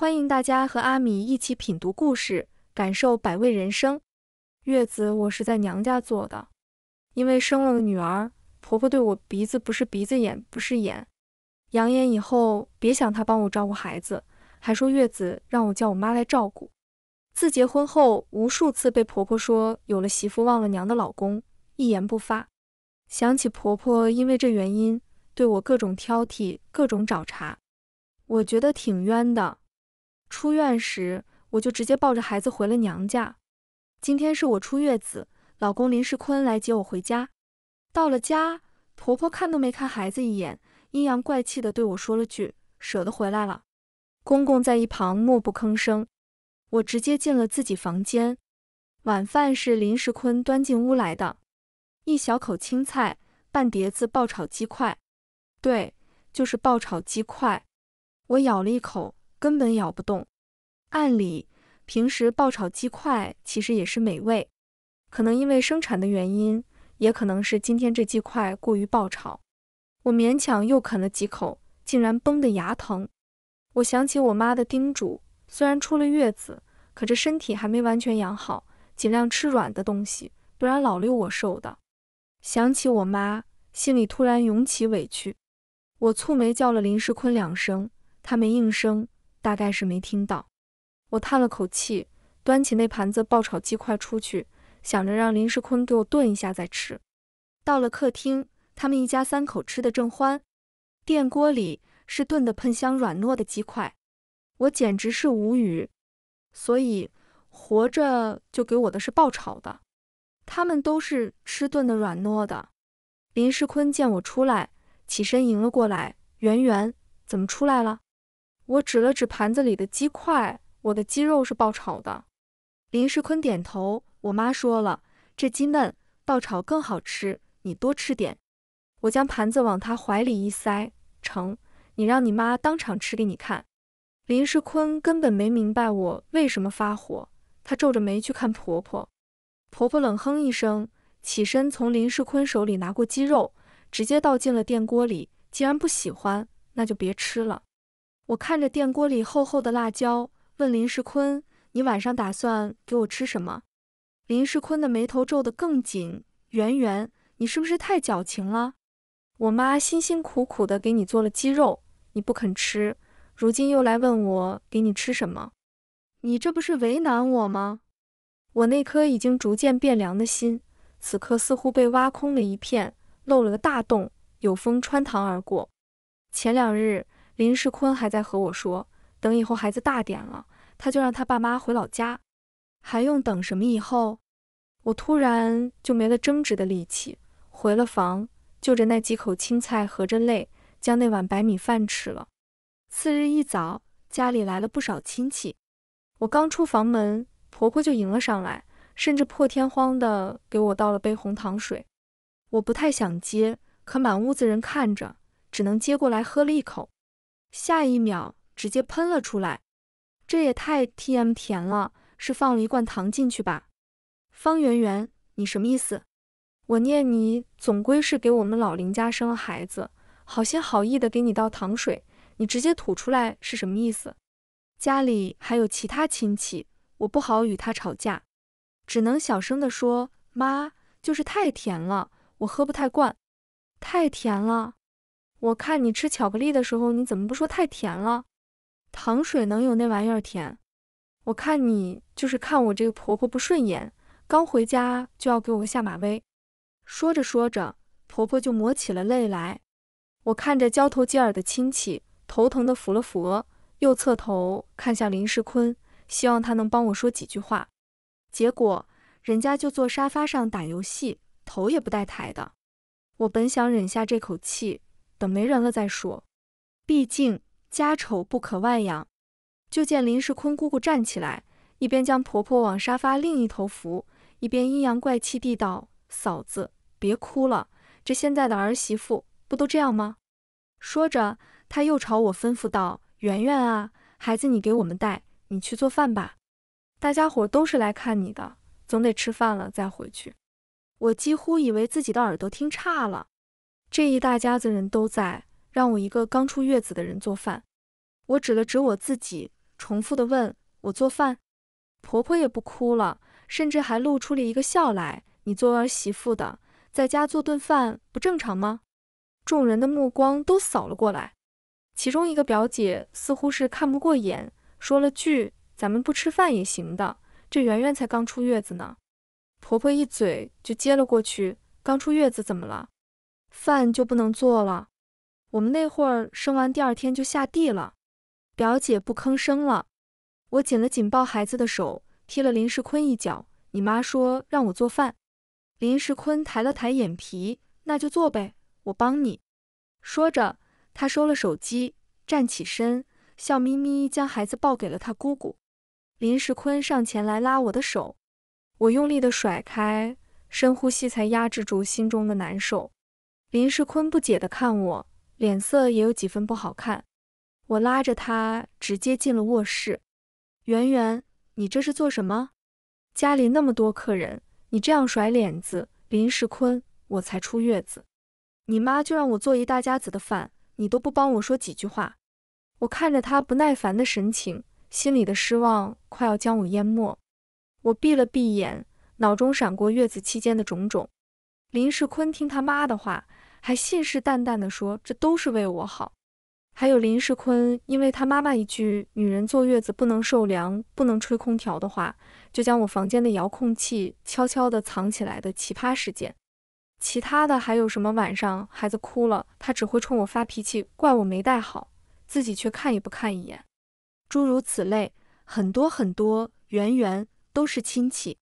欢迎大家和阿米一起品读故事，感受百味人生。月子我是在娘家做的，因为生了个女儿，婆婆对我鼻子不是鼻子，眼不是眼，扬言以后别想她帮我照顾孩子，还说月子让我叫我妈来照顾。自结婚后，无数次被婆婆说有了媳妇忘了娘的老公，一言不发。想起婆婆因为这原因对我各种挑剔，各种找茬，我觉得挺冤的。出院时，我就直接抱着孩子回了娘家。今天是我出月子，老公林世坤来接我回家。到了家，婆婆看都没看孩子一眼，阴阳怪气的对我说了句：“舍得回来了。”公公在一旁默不吭声。我直接进了自己房间。晚饭是林世坤端进屋来的，一小口青菜，半碟子爆炒鸡块。对，就是爆炒鸡块。我咬了一口。根本咬不动。按理，平时爆炒鸡块其实也是美味，可能因为生产的原因，也可能是今天这鸡块过于爆炒。我勉强又啃了几口，竟然崩得牙疼。我想起我妈的叮嘱，虽然出了月子，可这身体还没完全养好，尽量吃软的东西，不然老六我受的。想起我妈，心里突然涌起委屈。我蹙眉叫了林世坤两声，他没应声。大概是没听到，我叹了口气，端起那盘子爆炒鸡块出去，想着让林世坤给我炖一下再吃。到了客厅，他们一家三口吃的正欢，电锅里是炖的喷香软糯的鸡块，我简直是无语。所以活着就给我的是爆炒的，他们都是吃炖的软糯的。林世坤见我出来，起身迎了过来：“圆圆，怎么出来了？”我指了指盘子里的鸡块，我的鸡肉是爆炒的。林世坤点头，我妈说了，这鸡嫩，爆炒更好吃，你多吃点。我将盘子往他怀里一塞，成，你让你妈当场吃给你看。林世坤根本没明白我为什么发火，他皱着眉去看婆婆，婆婆冷哼一声，起身从林世坤手里拿过鸡肉，直接倒进了电锅里。既然不喜欢，那就别吃了。我看着电锅里厚厚的辣椒，问林世坤：“你晚上打算给我吃什么？”林世坤的眉头皱得更紧：“圆圆，你是不是太矫情了？我妈辛辛苦苦的给你做了鸡肉，你不肯吃，如今又来问我给你吃什么，你这不是为难我吗？”我那颗已经逐渐变凉的心，此刻似乎被挖空了一片，漏了个大洞，有风穿堂而过。前两日。林世坤还在和我说，等以后孩子大点了，他就让他爸妈回老家。还用等什么以后？我突然就没了争执的力气，回了房，就着那几口青菜，合着泪将那碗白米饭吃了。次日一早，家里来了不少亲戚，我刚出房门，婆婆就迎了上来，甚至破天荒的给我倒了杯红糖水。我不太想接，可满屋子人看着，只能接过来喝了一口。下一秒直接喷了出来，这也太 T M 甜了，是放了一罐糖进去吧？方圆圆，你什么意思？我念你总归是给我们老林家生了孩子，好心好意的给你倒糖水，你直接吐出来是什么意思？家里还有其他亲戚，我不好与他吵架，只能小声的说：“妈，就是太甜了，我喝不太惯，太甜了。”我看你吃巧克力的时候，你怎么不说太甜了？糖水能有那玩意儿甜？我看你就是看我这个婆婆不顺眼，刚回家就要给我个下马威。说着说着，婆婆就抹起了泪来。我看着交头接耳的亲戚，头疼的扶了扶额，又侧头看向林世坤，希望他能帮我说几句话。结果人家就坐沙发上打游戏，头也不带抬的。我本想忍下这口气。等没人了再说，毕竟家丑不可外扬。就见林世坤姑姑站起来，一边将婆婆往沙发另一头扶，一边阴阳怪气地道：“嫂子，别哭了，这现在的儿媳妇不都这样吗？”说着，她又朝我吩咐道：“圆圆啊，孩子，你给我们带，你去做饭吧。大家伙都是来看你的，总得吃饭了再回去。”我几乎以为自己的耳朵听差了。这一大家子人都在，让我一个刚出月子的人做饭。我指了指我自己，重复的问：“我做饭？”婆婆也不哭了，甚至还露出了一个笑来：“你做儿媳妇的，在家做顿饭不正常吗？”众人的目光都扫了过来，其中一个表姐似乎是看不过眼，说了句：“咱们不吃饭也行的，这圆圆才刚出月子呢。”婆婆一嘴就接了过去：“刚出月子怎么了？”饭就不能做了。我们那会儿生完，第二天就下地了。表姐不吭声了。我紧了紧抱孩子的手，踢了林时坤一脚。你妈说让我做饭。林时坤抬了抬眼皮，那就做呗，我帮你。说着，他收了手机，站起身，笑眯眯将孩子抱给了他姑姑。林时坤上前来拉我的手，我用力的甩开，深呼吸才压制住心中的难受。林世坤不解地看我，脸色也有几分不好看。我拉着他直接进了卧室。圆圆，你这是做什么？家里那么多客人，你这样甩脸子，林世坤，我才出月子，你妈就让我做一大家子的饭，你都不帮我说几句话。我看着他不耐烦的神情，心里的失望快要将我淹没。我闭了闭眼，脑中闪过月子期间的种种。林世坤听他妈的话。还信誓旦旦地说，这都是为我好。还有林世坤，因为他妈妈一句“女人坐月子不能受凉，不能吹空调”的话，就将我房间的遥控器悄悄地藏起来的奇葩事件。其他的还有什么？晚上孩子哭了，他只会冲我发脾气，怪我没带好，自己却看也不看一眼。诸如此类，很多很多，圆圆都是亲戚。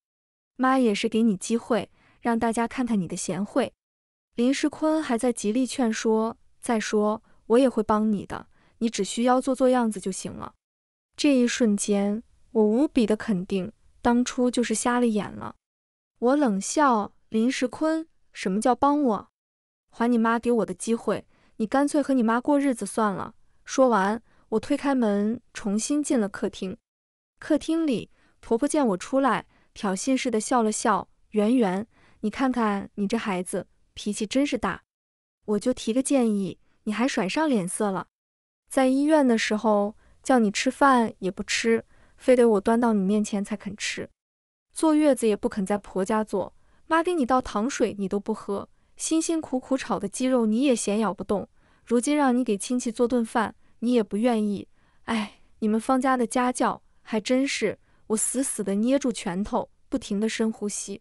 妈也是给你机会，让大家看看你的贤惠。林时坤还在极力劝说，再说我也会帮你的，你只需要做做样子就行了。这一瞬间，我无比的肯定，当初就是瞎了眼了。我冷笑，林时坤，什么叫帮我？还你妈给我的机会，你干脆和你妈过日子算了。说完，我推开门，重新进了客厅。客厅里，婆婆见我出来，挑衅似的笑了笑。圆圆，你看看你这孩子。脾气真是大，我就提个建议，你还甩上脸色了。在医院的时候叫你吃饭也不吃，非得我端到你面前才肯吃。坐月子也不肯在婆家坐，妈给你倒糖水你都不喝，辛辛苦苦炒的鸡肉你也嫌咬不动。如今让你给亲戚做顿饭，你也不愿意。哎，你们方家的家教还真是……我死死的捏住拳头，不停地深呼吸。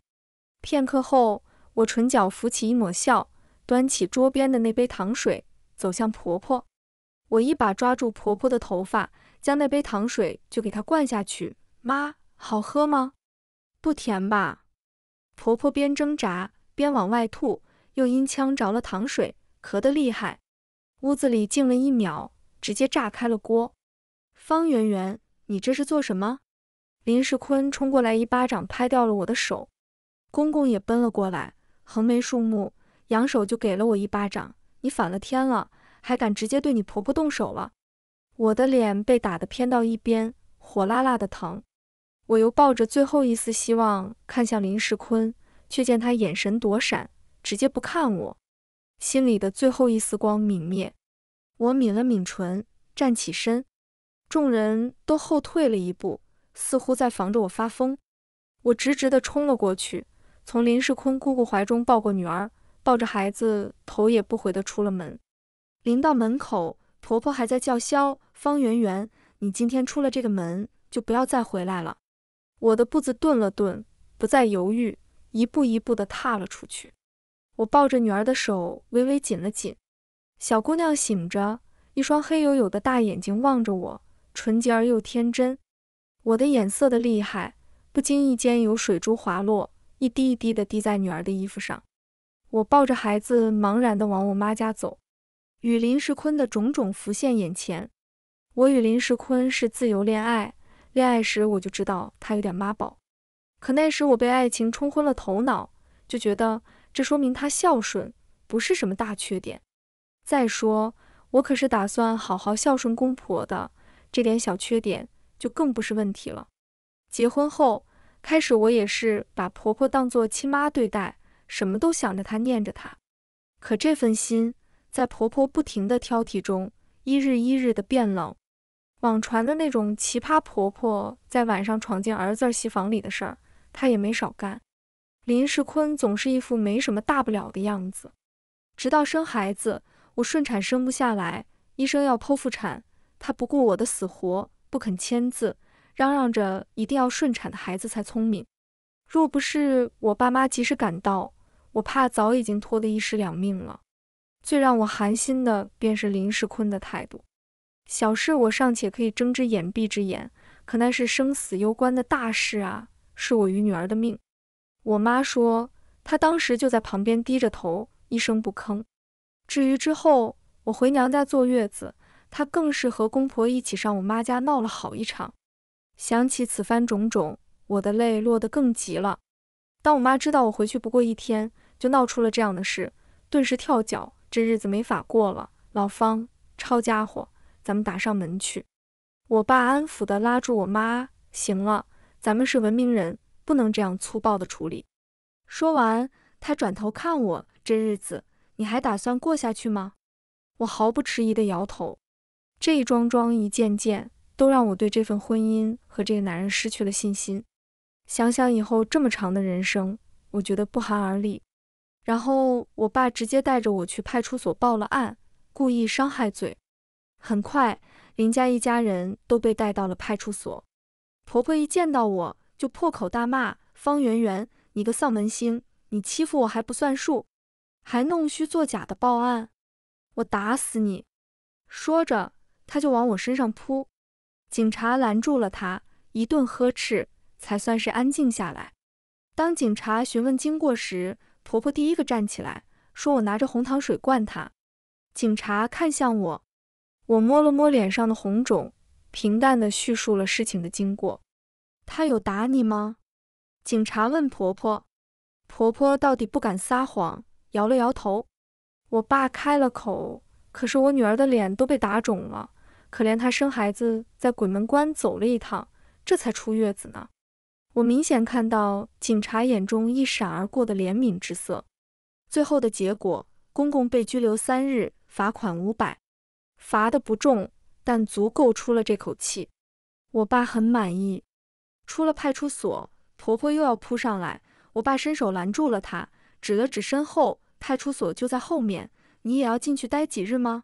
片刻后。我唇角浮起一抹笑，端起桌边的那杯糖水，走向婆婆。我一把抓住婆婆的头发，将那杯糖水就给她灌下去。妈，好喝吗？不甜吧？婆婆边挣扎边往外吐，又因呛着了糖水，咳得厉害。屋子里静了一秒，直接炸开了锅。方圆圆，你这是做什么？林世坤冲过来，一巴掌拍掉了我的手。公公也奔了过来。横眉竖目，扬手就给了我一巴掌！你反了天了，还敢直接对你婆婆动手了！我的脸被打得偏到一边，火辣辣的疼。我又抱着最后一丝希望看向林世坤，却见他眼神躲闪，直接不看我。心里的最后一丝光泯灭，我抿了抿唇，站起身。众人都后退了一步，似乎在防着我发疯。我直直的冲了过去。从林世坤姑姑怀中抱过女儿，抱着孩子头也不回地出了门。临到门口，婆婆还在叫嚣：“方圆圆，你今天出了这个门，就不要再回来了。”我的步子顿了顿，不再犹豫，一步一步地踏了出去。我抱着女儿的手微微紧了紧。小姑娘醒着，一双黑黝黝的大眼睛望着我，纯洁而又天真。我的眼色的厉害，不经意间有水珠滑落。一滴一滴地滴在女儿的衣服上，我抱着孩子茫然地往我妈家走，与林时坤的种种浮现眼前。我与林时坤是自由恋爱，恋爱时我就知道他有点妈宝，可那时我被爱情冲昏了头脑，就觉得这说明他孝顺，不是什么大缺点。再说，我可是打算好好孝顺公婆的，这点小缺点就更不是问题了。结婚后。开始我也是把婆婆当作亲妈对待，什么都想着她，念着她。可这份心，在婆婆不停的挑剔中，一日一日的变冷。网传的那种奇葩婆婆，在晚上闯进儿子儿媳房里的事儿，她也没少干。林世坤总是一副没什么大不了的样子。直到生孩子，我顺产生不下来，医生要剖腹产，他不顾我的死活，不肯签字。嚷嚷着一定要顺产的孩子才聪明。若不是我爸妈及时赶到，我怕早已经拖得一尸两命了。最让我寒心的便是林世坤的态度。小事我尚且可以睁只眼闭只眼，可那是生死攸关的大事啊，是我与女儿的命。我妈说，她当时就在旁边低着头，一声不吭。至于之后我回娘家坐月子，她更是和公婆一起上我妈家闹了好一场。想起此番种种，我的泪落得更急了。当我妈知道我回去不过一天，就闹出了这样的事，顿时跳脚，这日子没法过了。老方，抄家伙，咱们打上门去。我爸安抚地拉住我妈：“行了，咱们是文明人，不能这样粗暴地处理。”说完，他转头看我：“这日子你还打算过下去吗？”我毫不迟疑地摇头。这一桩桩，一件件。都让我对这份婚姻和这个男人失去了信心。想想以后这么长的人生，我觉得不寒而栗。然后我爸直接带着我去派出所报了案，故意伤害罪。很快，林家一家人都被带到了派出所。婆婆一见到我就破口大骂：“方圆圆，你个丧门星，你欺负我还不算数，还弄虚作假的报案，我打死你！”说着，她就往我身上扑。警察拦住了他，一顿呵斥，才算是安静下来。当警察询问经过时，婆婆第一个站起来，说：“我拿着红糖水灌他。”警察看向我，我摸了摸脸上的红肿，平淡地叙述了事情的经过。他有打你吗？警察问婆婆。婆婆到底不敢撒谎，摇了摇头。我爸开了口，可是我女儿的脸都被打肿了。可怜她生孩子，在鬼门关走了一趟，这才出月子呢。我明显看到警察眼中一闪而过的怜悯之色。最后的结果，公公被拘留三日，罚款五百，罚的不重，但足够出了这口气。我爸很满意。出了派出所，婆婆又要扑上来，我爸伸手拦住了她，指了指身后，派出所就在后面。你也要进去待几日吗？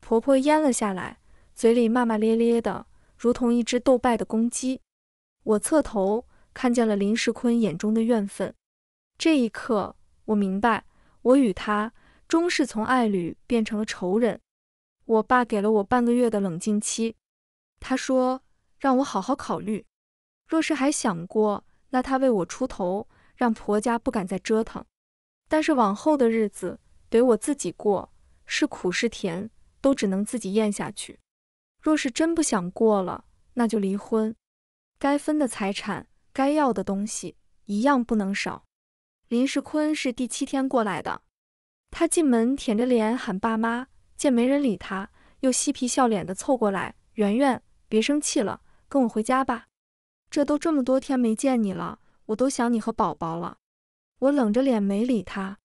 婆婆咽了下来。嘴里骂骂咧咧的，如同一只斗败的公鸡。我侧头看见了林世坤眼中的怨愤。这一刻，我明白，我与他终是从爱侣变成了仇人。我爸给了我半个月的冷静期，他说让我好好考虑。若是还想过，那他为我出头，让婆家不敢再折腾。但是往后的日子得我自己过，是苦是甜，都只能自己咽下去。若是真不想过了，那就离婚。该分的财产，该要的东西，一样不能少。林世坤是第七天过来的，他进门舔着脸喊爸妈，见没人理他，又嬉皮笑脸的凑过来：“圆圆，别生气了，跟我回家吧。这都这么多天没见你了，我都想你和宝宝了。”我冷着脸没理他，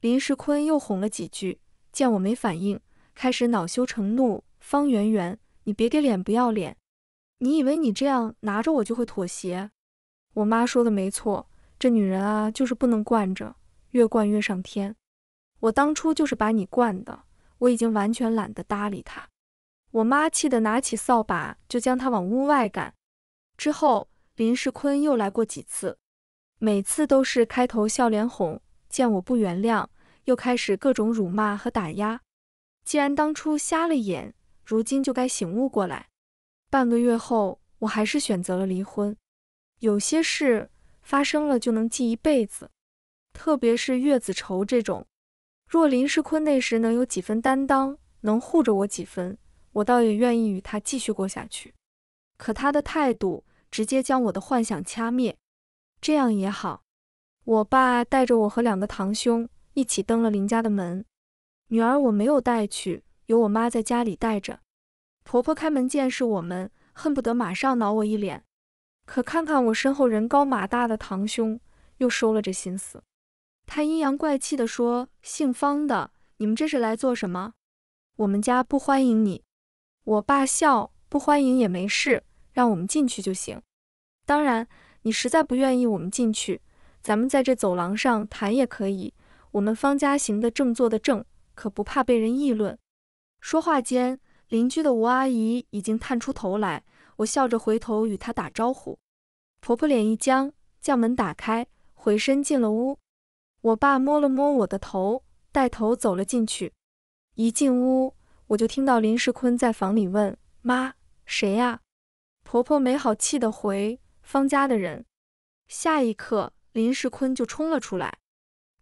林世坤又哄了几句，见我没反应，开始恼羞成怒：“方圆圆！”你别给脸不要脸！你以为你这样拿着我就会妥协？我妈说的没错，这女人啊就是不能惯着，越惯越上天。我当初就是把你惯的，我已经完全懒得搭理她。我妈气得拿起扫把就将她往屋外赶。之后林世坤又来过几次，每次都是开头笑脸哄，见我不原谅，又开始各种辱骂和打压。既然当初瞎了眼。如今就该醒悟过来。半个月后，我还是选择了离婚。有些事发生了就能记一辈子，特别是月子仇这种。若林世坤那时能有几分担当，能护着我几分，我倒也愿意与他继续过下去。可他的态度直接将我的幻想掐灭。这样也好，我爸带着我和两个堂兄一起登了林家的门，女儿我没有带去。有我妈在家里带着，婆婆开门见识我们，恨不得马上挠我一脸。可看看我身后人高马大的堂兄，又收了这心思。他阴阳怪气地说：“姓方的，你们这是来做什么？我们家不欢迎你。”我爸笑：“不欢迎也没事，让我们进去就行。当然，你实在不愿意我们进去，咱们在这走廊上谈也可以。我们方家行的正坐的正，可不怕被人议论。”说话间，邻居的吴阿姨已经探出头来，我笑着回头与她打招呼。婆婆脸一僵，将门打开，回身进了屋。我爸摸了摸我的头，带头走了进去。一进屋，我就听到林世坤在房里问：“妈，谁呀？”婆婆没好气的回：“方家的人。”下一刻，林世坤就冲了出来，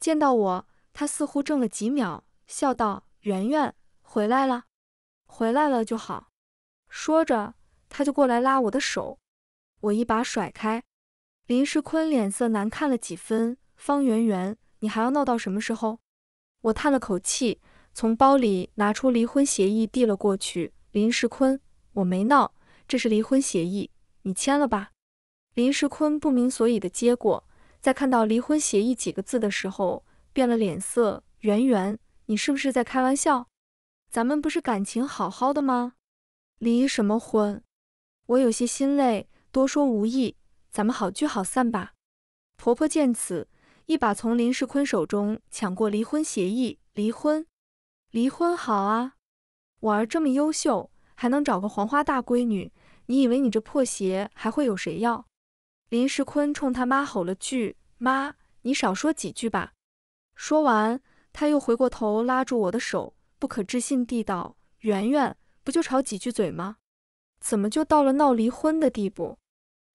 见到我，他似乎怔了几秒，笑道：“圆圆。”回来了，回来了就好。说着，他就过来拉我的手，我一把甩开。林时坤脸色难看了几分。方圆圆，你还要闹到什么时候？我叹了口气，从包里拿出离婚协议递了过去。林时坤，我没闹，这是离婚协议，你签了吧。林时坤不明所以的接过，在看到离婚协议几个字的时候，变了脸色。圆圆，你是不是在开玩笑？咱们不是感情好好的吗？离什么婚？我有些心累，多说无益，咱们好聚好散吧。婆婆见此，一把从林世坤手中抢过离婚协议，离婚，离婚好啊！我儿这么优秀，还能找个黄花大闺女，你以为你这破鞋还会有谁要？林世坤冲他妈吼了句：“妈，你少说几句吧。”说完，他又回过头拉住我的手。不可置信地道：“圆圆不就吵几句嘴吗？怎么就到了闹离婚的地步？”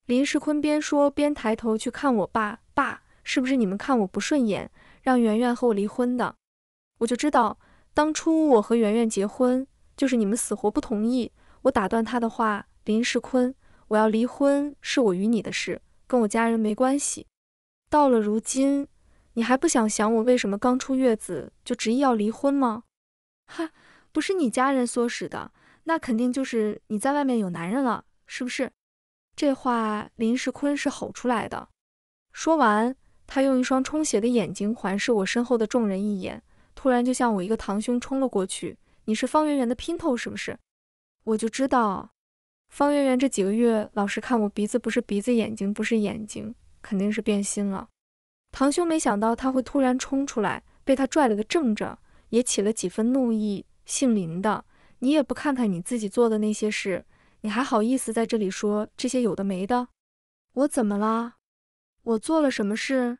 林世坤边说边抬头去看我爸爸：“是不是你们看我不顺眼，让圆圆和我离婚的？”我就知道，当初我和圆圆结婚，就是你们死活不同意。我打断他的话：“林世坤，我要离婚是我与你的事，跟我家人没关系。到了如今，你还不想想我为什么刚出月子就执意要离婚吗？”哈，不是你家人唆使的，那肯定就是你在外面有男人了，是不是？这话林时坤是吼出来的。说完，他用一双充血的眼睛环视我身后的众人一眼，突然就向我一个堂兄冲了过去。你是方圆圆的姘头是不是？我就知道，方圆圆这几个月老是看我鼻子不是鼻子，眼睛不是眼睛，肯定是变心了。堂兄没想到他会突然冲出来，被他拽了个正着。也起了几分怒意，姓林的，你也不看看你自己做的那些事，你还好意思在这里说这些有的没的？我怎么了？我做了什么事？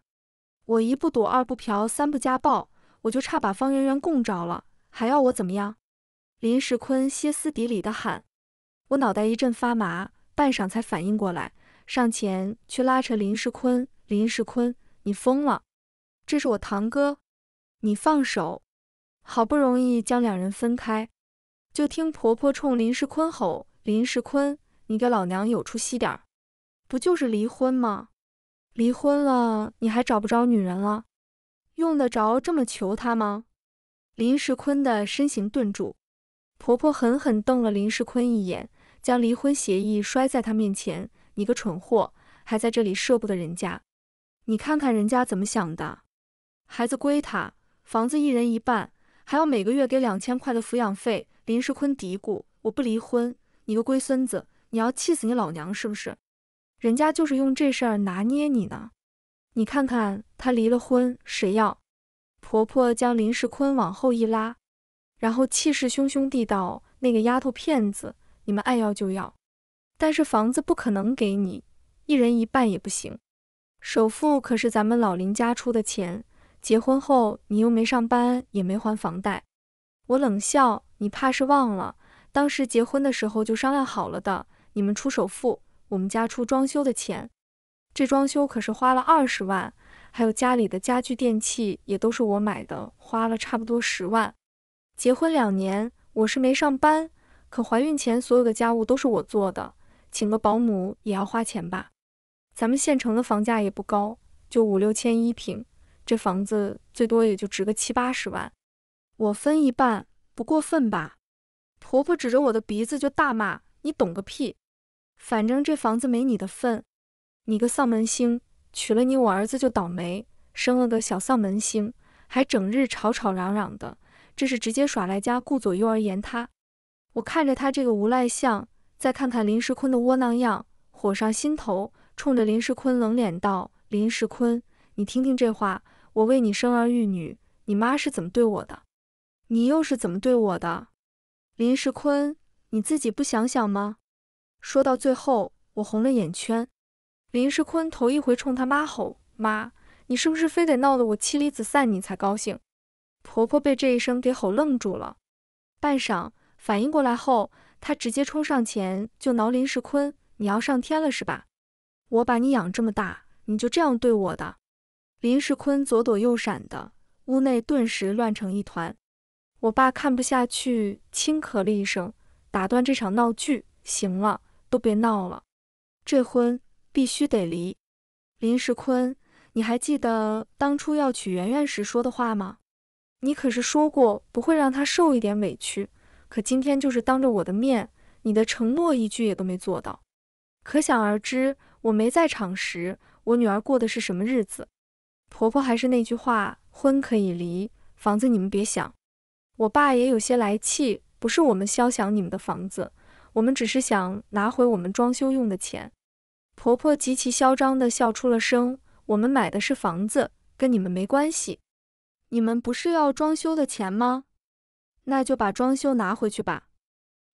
我一不躲，二不嫖，三不家暴，我就差把方圆圆供着了，还要我怎么样？林世坤歇斯底里的喊，我脑袋一阵发麻，半晌才反应过来，上前去拉扯林世坤，林世坤，你疯了？这是我堂哥，你放手。好不容易将两人分开，就听婆婆冲林世坤吼：“林世坤，你给老娘有出息点儿！不就是离婚吗？离婚了你还找不着女人了？用得着这么求她吗？”林世坤的身形顿住，婆婆狠狠瞪了林世坤一眼，将离婚协议摔在他面前：“你个蠢货，还在这里舍不得人家！你看看人家怎么想的，孩子归他，房子一人一半。”还要每个月给两千块的抚养费，林世坤嘀咕：“我不离婚，你个龟孙子，你要气死你老娘是不是？人家就是用这事儿拿捏你呢。你看看，他离了婚，谁要？婆婆将林世坤往后一拉，然后气势汹汹地道：那个丫头片子，你们爱要就要，但是房子不可能给你，一人一半也不行，首付可是咱们老林家出的钱。”结婚后，你又没上班，也没还房贷。我冷笑，你怕是忘了，当时结婚的时候就商量好了的，你们出首付，我们家出装修的钱。这装修可是花了二十万，还有家里的家具电器也都是我买的，花了差不多十万。结婚两年，我是没上班，可怀孕前所有的家务都是我做的，请个保姆也要花钱吧？咱们县城的房价也不高，就五六千一平。这房子最多也就值个七八十万，我分一半不过分吧？婆婆指着我的鼻子就大骂：“你懂个屁！反正这房子没你的份，你个丧门星，娶了你我儿子就倒霉，生了个小丧门星，还整日吵吵嚷嚷的，这是直接耍赖加顾左右而言他。”我看着他这个无赖相，再看看林时坤的窝囊样，火上心头，冲着林时坤冷脸道：“林时坤，你听听这话！”我为你生儿育女，你妈是怎么对我的？你又是怎么对我的？林时坤，你自己不想想吗？说到最后，我红了眼圈。林时坤头一回冲他妈吼：“妈，你是不是非得闹得我妻离子散你才高兴？”婆婆被这一声给吼愣住了，半晌反应过来后，她直接冲上前就挠林时坤：“你要上天了是吧？我把你养这么大，你就这样对我的？”林时坤左躲右闪的，屋内顿时乱成一团。我爸看不下去，轻咳了一声，打断这场闹剧：“行了，都别闹了，这婚必须得离。”林时坤，你还记得当初要娶圆圆时说的话吗？你可是说过不会让她受一点委屈，可今天就是当着我的面，你的承诺一句也都没做到。可想而知，我没在场时，我女儿过的是什么日子。婆婆还是那句话：婚可以离，房子你们别想。我爸也有些来气，不是我们肖想你们的房子，我们只是想拿回我们装修用的钱。婆婆极其嚣张地笑出了声：我们买的是房子，跟你们没关系。你们不是要装修的钱吗？那就把装修拿回去吧。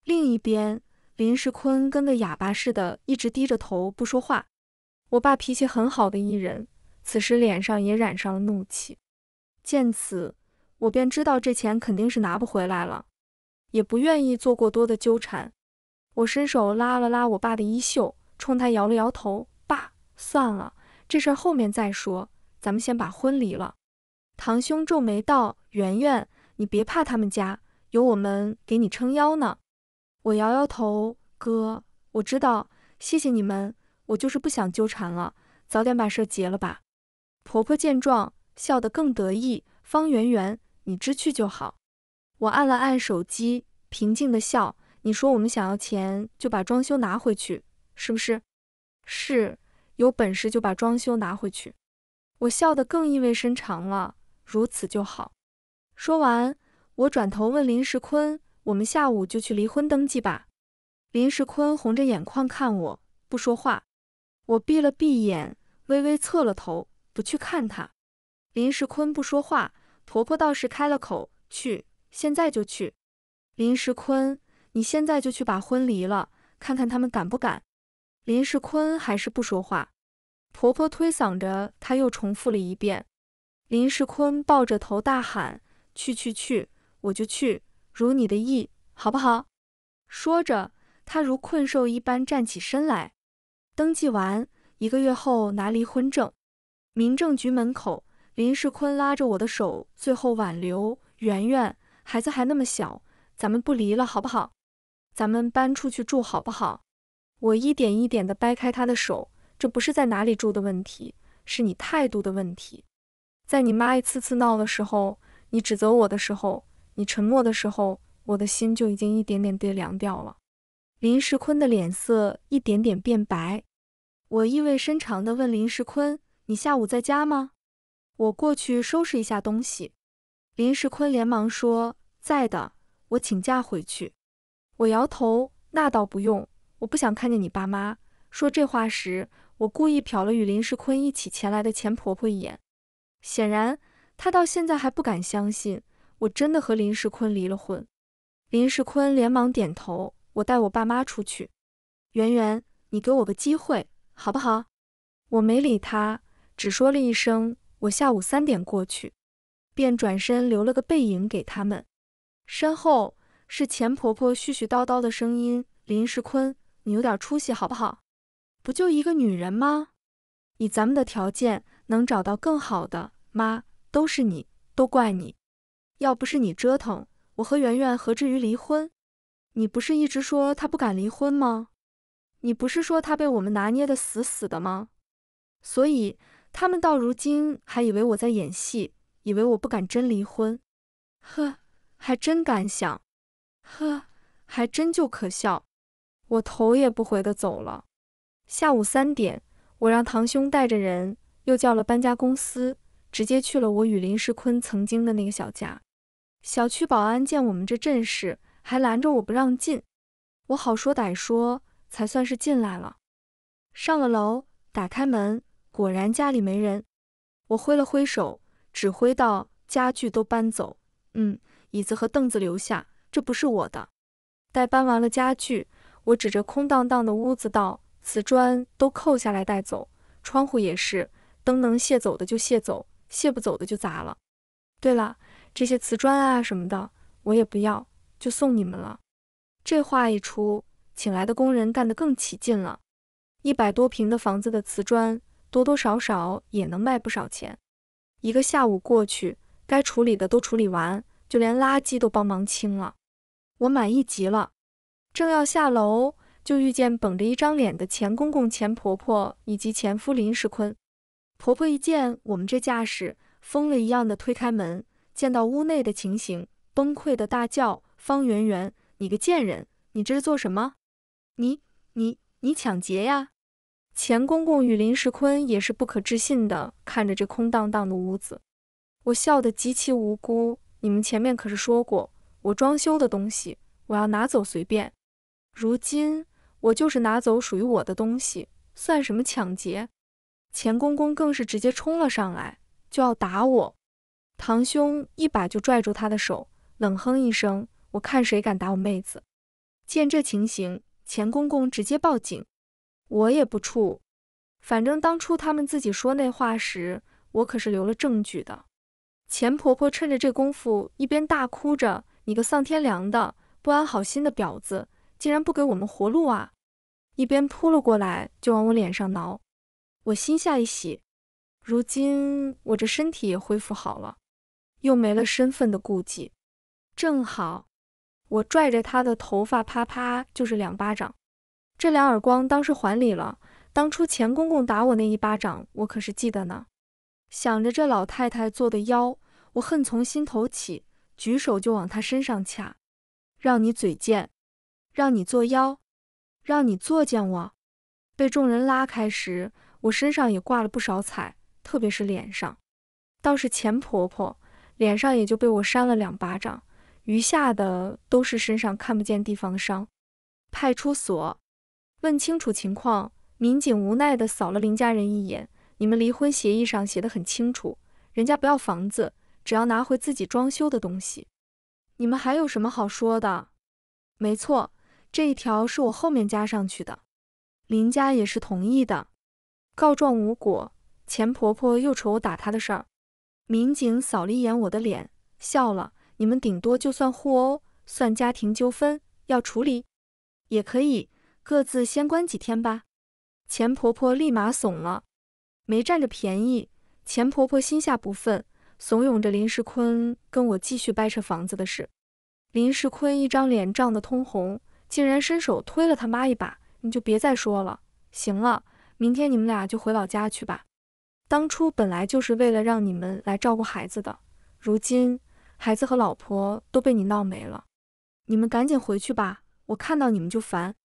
另一边，林时坤跟个哑巴似的，一直低着头不说话。我爸脾气很好的一人。此时脸上也染上了怒气，见此，我便知道这钱肯定是拿不回来了，也不愿意做过多的纠缠。我伸手拉了拉我爸的衣袖，冲他摇了摇头：“爸，算了，这事儿后面再说，咱们先把婚离了。”堂兄皱眉道：“圆圆，你别怕，他们家有我们给你撑腰呢。”我摇摇头：“哥，我知道，谢谢你们，我就是不想纠缠了，早点把事儿结了吧。”婆婆见状，笑得更得意。方圆圆，你知趣就好。我按了按手机，平静地笑。你说我们想要钱，就把装修拿回去，是不是？是，有本事就把装修拿回去。我笑得更意味深长了。如此就好。说完，我转头问林时坤：“我们下午就去离婚登记吧？”林时坤红着眼眶看我，不说话。我闭了闭眼，微微侧了头。不去看他，林时坤不说话。婆婆倒是开了口：“去，现在就去。”林时坤，你现在就去把婚离了，看看他们敢不敢。林时坤还是不说话。婆婆推搡着她，又重复了一遍。林时坤抱着头大喊：“去去去，我就去，如你的意，好不好？”说着，他如困兽一般站起身来。登记完，一个月后拿离婚证。民政局门口，林世坤拉着我的手，最后挽留圆圆，孩子还那么小，咱们不离了好不好？咱们搬出去住好不好？我一点一点的掰开他的手，这不是在哪里住的问题，是你态度的问题。在你妈一次次闹的时候，你指责我的时候，你沉默的时候，我的心就已经一点点跌凉掉了。林世坤的脸色一点点变白，我意味深长的问林世坤。你下午在家吗？我过去收拾一下东西。林时坤连忙说：“在的，我请假回去。”我摇头：“那倒不用，我不想看见你爸妈。”说这话时，我故意瞟了与林时坤一起前来的钱婆婆一眼，显然她到现在还不敢相信我真的和林时坤离了婚。林时坤连忙点头：“我带我爸妈出去。”圆圆，你给我个机会，好不好？我没理他。只说了一声“我下午三点过去”，便转身留了个背影给他们。身后是钱婆婆絮絮叨叨的声音：“林世坤，你有点出息好不好？不就一个女人吗？以咱们的条件能找到更好的。妈，都是你，都怪你。要不是你折腾，我和圆圆何至于离婚？你不是一直说她不敢离婚吗？你不是说她被我们拿捏的死死的吗？所以。”他们到如今还以为我在演戏，以为我不敢真离婚，呵，还真敢想，呵，还真就可笑。我头也不回的走了。下午三点，我让堂兄带着人，又叫了搬家公司，直接去了我与林世坤曾经的那个小家。小区保安见我们这阵势，还拦着我不让进，我好说歹说才算是进来了。上了楼，打开门。果然家里没人，我挥了挥手，指挥道：“家具都搬走，嗯，椅子和凳子留下，这不是我的。”待搬完了家具，我指着空荡荡的屋子道：“瓷砖都扣下来带走，窗户也是，灯能卸走的就卸走，卸不走的就砸了。对了，这些瓷砖啊什么的，我也不要，就送你们了。”这话一出，请来的工人干得更起劲了。一百多平的房子的瓷砖。多多少少也能卖不少钱。一个下午过去，该处理的都处理完，就连垃圾都帮忙清了，我满意极了。正要下楼，就遇见绷着一张脸的钱公公、钱婆婆以及前夫林世坤。婆婆一见我们这架势，疯了一样的推开门，见到屋内的情形，崩溃的大叫：“方圆圆，你个贱人，你这是做什么？你、你、你抢劫呀！”钱公公与林时坤也是不可置信的看着这空荡荡的屋子。我笑得极其无辜。你们前面可是说过，我装修的东西我要拿走随便。如今我就是拿走属于我的东西，算什么抢劫？钱公公更是直接冲了上来，就要打我。堂兄一把就拽住他的手，冷哼一声：“我看谁敢打我妹子！”见这情形，钱公公直接报警。我也不怵，反正当初他们自己说那话时，我可是留了证据的。钱婆婆趁着这功夫，一边大哭着：“你个丧天良的、不安好心的婊子，竟然不给我们活路啊！”一边扑了过来，就往我脸上挠。我心下一喜，如今我这身体也恢复好了，又没了身份的顾忌，正好，我拽着她的头发，啪啪就是两巴掌。这两耳光当是还礼了。当初钱公公打我那一巴掌，我可是记得呢。想着这老太太做的妖，我恨从心头起，举手就往她身上掐。让你嘴贱，让你作妖，让你作贱我。被众人拉开时，我身上也挂了不少彩，特别是脸上。倒是钱婆婆脸上也就被我扇了两巴掌，余下的都是身上看不见地方的伤。派出所。问清楚情况，民警无奈地扫了林家人一眼：“你们离婚协议上写的很清楚，人家不要房子，只要拿回自己装修的东西。你们还有什么好说的？”“没错，这一条是我后面加上去的，林家也是同意的。”告状无果，钱婆婆又扯我打她的事儿。民警扫了一眼我的脸，笑了：“你们顶多就算互殴，算家庭纠纷，要处理也可以。”各自先关几天吧，钱婆婆立马怂了，没占着便宜。钱婆婆心下不忿，怂恿着林世坤跟我继续掰扯房子的事。林世坤一张脸涨得通红，竟然伸手推了他妈一把：“你就别再说了，行了，明天你们俩就回老家去吧。当初本来就是为了让你们来照顾孩子的，如今孩子和老婆都被你闹没了，你们赶紧回去吧，我看到你们就烦。”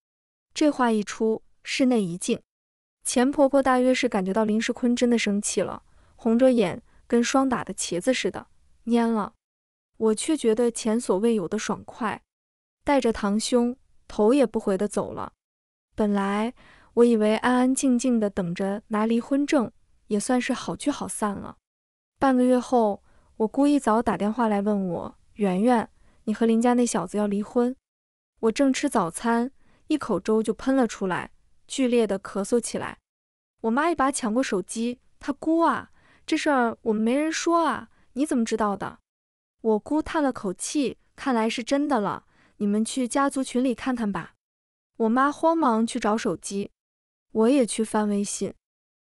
这话一出，室内一静。钱婆婆大约是感觉到林世坤真的生气了，红着眼，跟霜打的茄子似的蔫了。我却觉得前所未有的爽快，带着堂兄，头也不回的走了。本来我以为安安静静的等着拿离婚证，也算是好聚好散了。半个月后，我姑一早打电话来问我：“圆圆，你和林家那小子要离婚？”我正吃早餐。一口粥就喷了出来，剧烈的咳嗽起来。我妈一把抢过手机，她姑啊，这事儿我们没人说啊，你怎么知道的？我姑叹了口气，看来是真的了。你们去家族群里看看吧。我妈慌忙去找手机，我也去翻微信。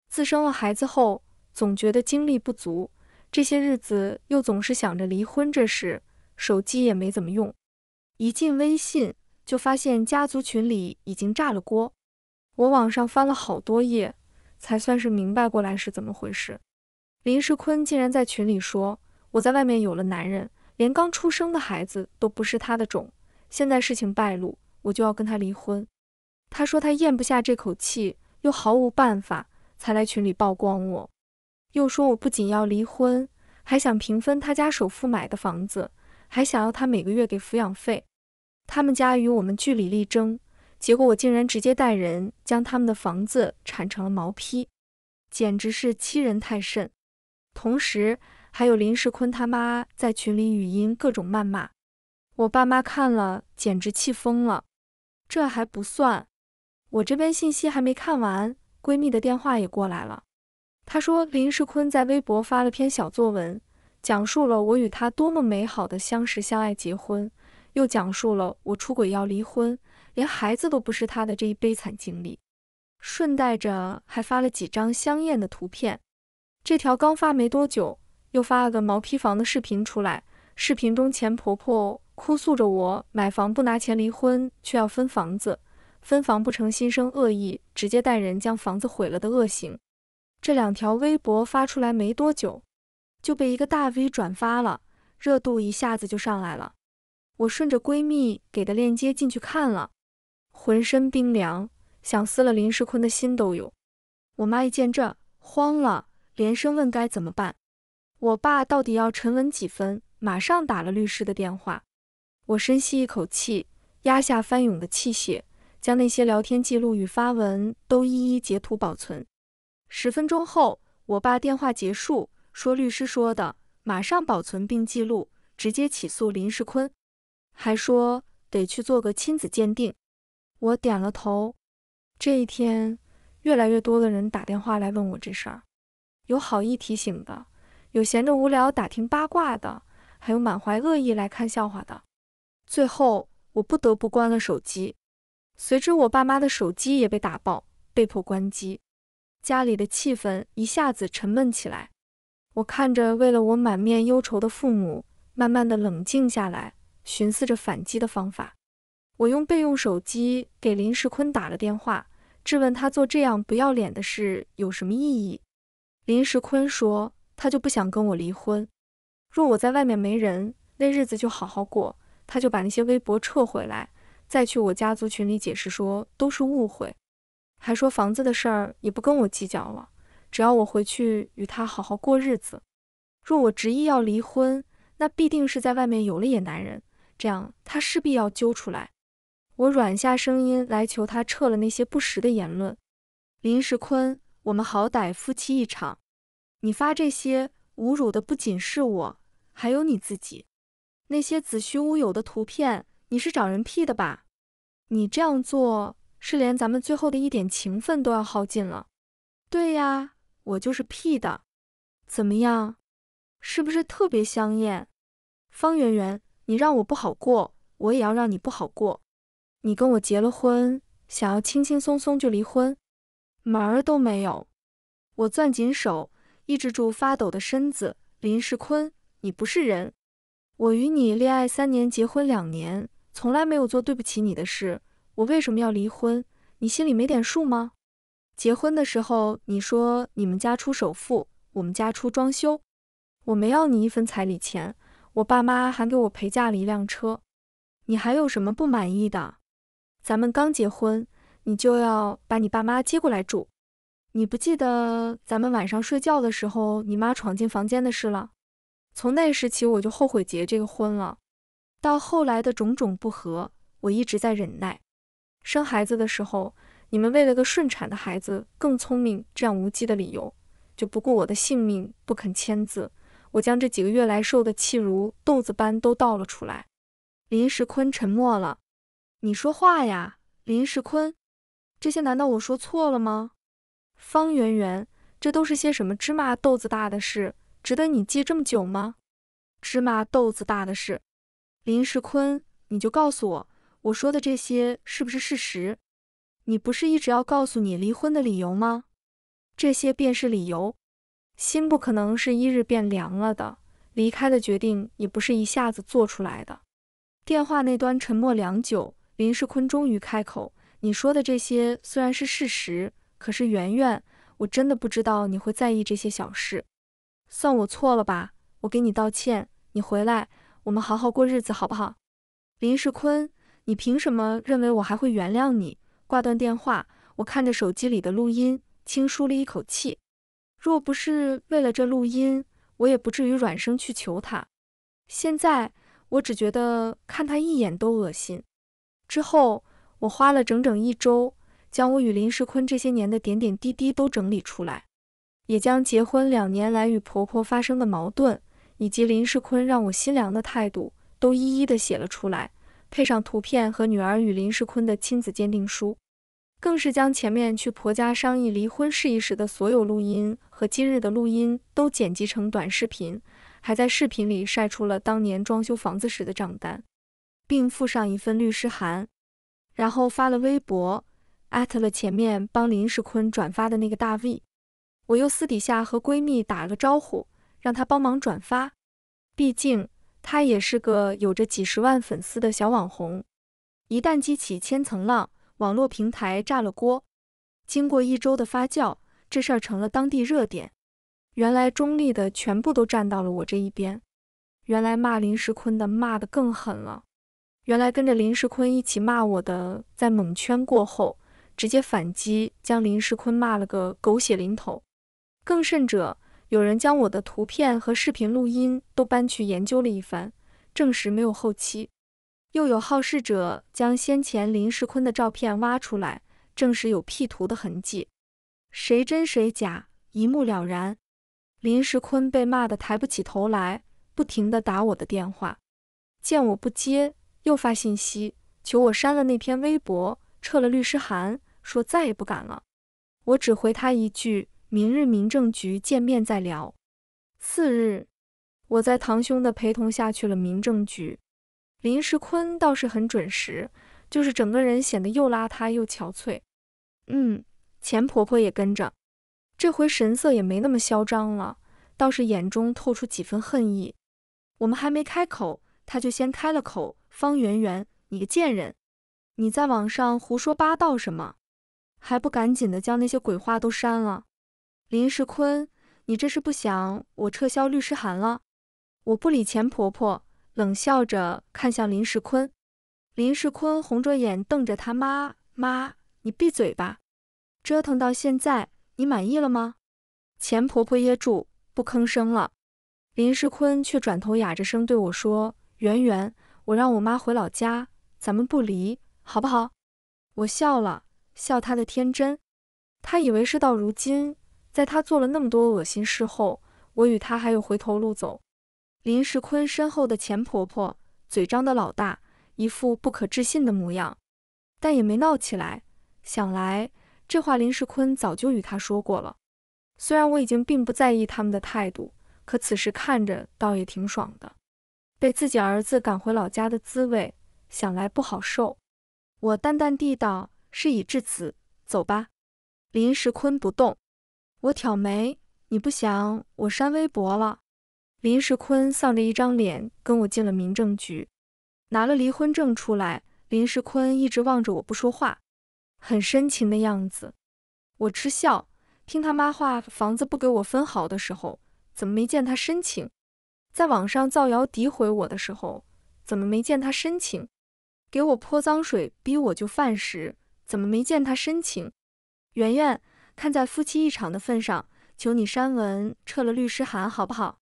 自生了孩子后，总觉得精力不足，这些日子又总是想着离婚这事，手机也没怎么用。一进微信。就发现家族群里已经炸了锅，我网上翻了好多页，才算是明白过来是怎么回事。林世坤竟然在群里说：“我在外面有了男人，连刚出生的孩子都不是他的种。现在事情败露，我就要跟他离婚。”他说他咽不下这口气，又毫无办法，才来群里曝光我。又说我不仅要离婚，还想平分他家首付买的房子，还想要他每个月给抚养费。他们家与我们据理力争，结果我竟然直接带人将他们的房子铲成了毛坯，简直是欺人太甚。同时，还有林世坤他妈在群里语音各种谩骂，我爸妈看了简直气疯了。这还不算，我这边信息还没看完，闺蜜的电话也过来了。她说林世坤在微博发了篇小作文，讲述了我与他多么美好的相识、相爱、结婚。又讲述了我出轨要离婚，连孩子都不是他的这一悲惨经历，顺带着还发了几张香艳的图片。这条刚发没多久，又发了个毛坯房的视频出来。视频中钱婆婆哭诉着我买房不拿钱离婚，却要分房子，分房不成心生恶意，直接带人将房子毁了的恶行。这两条微博发出来没多久，就被一个大 V 转发了，热度一下子就上来了。我顺着闺蜜给的链接进去看了，浑身冰凉，想撕了林世坤的心都有。我妈一见这，慌了，连声问该怎么办。我爸到底要沉稳几分，马上打了律师的电话。我深吸一口气，压下翻涌的气血，将那些聊天记录与发文都一一截图保存。十分钟后，我爸电话结束，说律师说的，马上保存并记录，直接起诉林世坤。还说得去做个亲子鉴定，我点了头。这一天，越来越多的人打电话来问我这事儿，有好意提醒的，有闲着无聊打听八卦的，还有满怀恶意来看笑话的。最后，我不得不关了手机。随之，我爸妈的手机也被打爆，被迫关机。家里的气氛一下子沉闷起来。我看着为了我满面忧愁的父母，慢慢的冷静下来。寻思着反击的方法，我用备用手机给林时坤打了电话，质问他做这样不要脸的事有什么意义。林时坤说他就不想跟我离婚。若我在外面没人，那日子就好好过，他就把那些微博撤回来，再去我家族群里解释说都是误会，还说房子的事儿也不跟我计较了，只要我回去与他好好过日子。若我执意要离婚，那必定是在外面有了野男人。这样，他势必要揪出来。我软下声音来求他撤了那些不实的言论。林时坤，我们好歹夫妻一场，你发这些侮辱的不仅是我，还有你自己。那些子虚乌有的图片，你是找人 P 的吧？你这样做是连咱们最后的一点情分都要耗尽了。对呀，我就是 P 的。怎么样？是不是特别香艳？方圆圆。你让我不好过，我也要让你不好过。你跟我结了婚，想要轻轻松松就离婚，门儿都没有。我攥紧手，抑制住发抖的身子。林世坤，你不是人！我与你恋爱三年，结婚两年，从来没有做对不起你的事，我为什么要离婚？你心里没点数吗？结婚的时候你说你们家出首付，我们家出装修，我没要你一分彩礼钱。我爸妈还给我陪嫁了一辆车，你还有什么不满意的？咱们刚结婚，你就要把你爸妈接过来住，你不记得咱们晚上睡觉的时候，你妈闯进房间的事了？从那时起，我就后悔结这个婚了。到后来的种种不和，我一直在忍耐。生孩子的时候，你们为了个顺产的孩子更聪明这样无稽的理由，就不顾我的性命不肯签字。我将这几个月来受的气如豆子般都倒了出来。林时坤沉默了。你说话呀，林时坤。这些难道我说错了吗？方圆圆，这都是些什么芝麻豆子大的事，值得你记这么久吗？芝麻豆子大的事，林时坤，你就告诉我，我说的这些是不是事实？你不是一直要告诉你离婚的理由吗？这些便是理由。心不可能是一日变凉了的，离开的决定也不是一下子做出来的。电话那端沉默良久，林世坤终于开口：“你说的这些虽然是事实，可是圆圆，我真的不知道你会在意这些小事。算我错了吧，我给你道歉。你回来，我们好好过日子，好不好？”林世坤，你凭什么认为我还会原谅你？挂断电话，我看着手机里的录音，轻舒了一口气。若不是为了这录音，我也不至于软声去求他。现在我只觉得看他一眼都恶心。之后，我花了整整一周，将我与林世坤这些年的点点滴滴都整理出来，也将结婚两年来与婆婆发生的矛盾，以及林世坤让我心凉的态度，都一一的写了出来，配上图片和女儿与林世坤的亲子鉴定书。更是将前面去婆家商议离婚事宜时的所有录音和今日的录音都剪辑成短视频，还在视频里晒出了当年装修房子时的账单，并附上一份律师函，然后发了微博，艾特了前面帮林世坤转发的那个大 V。我又私底下和闺蜜打了个招呼，让她帮忙转发，毕竟她也是个有着几十万粉丝的小网红，一旦激起千层浪。网络平台炸了锅，经过一周的发酵，这事儿成了当地热点。原来中立的全部都站到了我这一边，原来骂林时坤的骂得更狠了，原来跟着林时坤一起骂我的，在蒙圈过后，直接反击，将林时坤骂了个狗血淋头。更甚者，有人将我的图片和视频录音都搬去研究了一番，证实没有后期。又有好事者将先前林时坤的照片挖出来，证实有 P 图的痕迹，谁真谁假一目了然。林时坤被骂得抬不起头来，不停地打我的电话，见我不接又发信息求我删了那篇微博，撤了律师函，说再也不敢了。我只回他一句：“明日民政局见面再聊。”次日，我在堂兄的陪同下去了民政局。林时坤倒是很准时，就是整个人显得又邋遢又憔悴。嗯，钱婆婆也跟着，这回神色也没那么嚣张了，倒是眼中透出几分恨意。我们还没开口，她就先开了口：“方圆圆，你个贱人，你在网上胡说八道什么？还不赶紧的将那些鬼话都删了！”林时坤，你这是不想我撤销律师函了？我不理钱婆婆。冷笑着看向林世坤，林世坤红着眼瞪着他妈妈：“你闭嘴吧！折腾到现在，你满意了吗？”钱婆婆噎住，不吭声了。林世坤却转头哑着声对我说：“圆圆，我让我妈回老家，咱们不离，好不好？”我笑了笑，他的天真。他以为事到如今，在他做了那么多恶心事后，我与他还有回头路走。林时坤身后的钱婆婆嘴张得老大，一副不可置信的模样，但也没闹起来。想来这话林时坤早就与他说过了。虽然我已经并不在意他们的态度，可此时看着倒也挺爽的。被自己儿子赶回老家的滋味，想来不好受。我淡淡地道：“事已至此，走吧。”林时坤不动。我挑眉：“你不想我删微博了？”林时坤丧着一张脸跟我进了民政局，拿了离婚证出来。林时坤一直望着我不说话，很深情的样子。我嗤笑，听他妈话，房子不给我分好的时候，怎么没见他深情？在网上造谣诋毁我的时候，怎么没见他深情？给我泼脏水逼我就范时，怎么没见他深情？圆圆，看在夫妻一场的份上，求你删文、撤了律师函，好不好？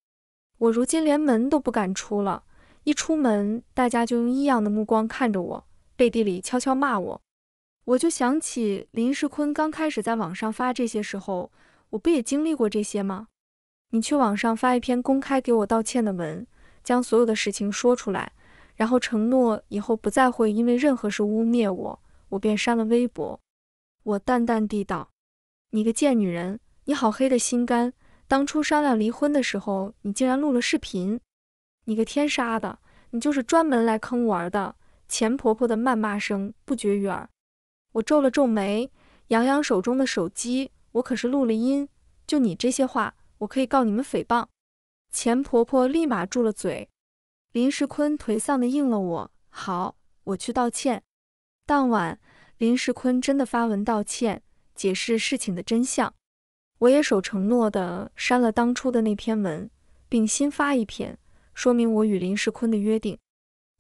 我如今连门都不敢出了，一出门，大家就用异样的目光看着我，背地里悄悄骂我。我就想起林世坤刚开始在网上发这些时候，我不也经历过这些吗？你去网上发一篇公开给我道歉的文，将所有的事情说出来，然后承诺以后不再会因为任何事污蔑我，我便删了微博。我淡淡地道：“你个贱女人，你好黑的心肝。”当初商量离婚的时候，你竟然录了视频！你个天杀的，你就是专门来坑我玩的！钱婆婆的谩骂声不绝于耳。我皱了皱眉，扬扬手中的手机，我可是录了音。就你这些话，我可以告你们诽谤！钱婆婆立马住了嘴。林时坤颓丧地应了我，好，我去道歉。当晚，林时坤真的发文道歉，解释事情的真相。我也守承诺的删了当初的那篇文，并新发一篇说明我与林世坤的约定。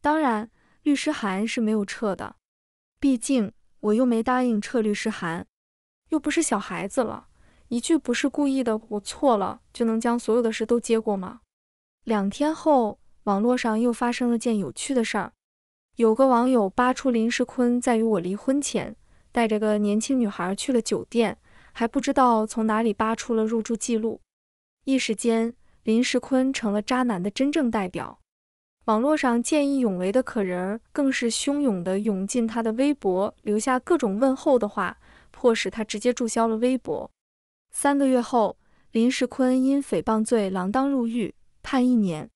当然，律师函是没有撤的，毕竟我又没答应撤律师函，又不是小孩子了，一句不是故意的，我错了就能将所有的事都接过吗？两天后，网络上又发生了件有趣的事儿，有个网友扒出林世坤在与我离婚前带着个年轻女孩去了酒店。还不知道从哪里扒出了入住记录，一时间，林世坤成了渣男的真正代表。网络上见义勇为的可人儿更是汹涌地涌进他的微博，留下各种问候的话，迫使他直接注销了微博。三个月后，林世坤因诽谤罪锒铛入狱，判一年。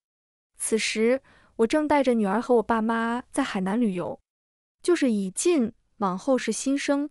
此时，我正带着女儿和我爸妈在海南旅游，就是已进往后是新生。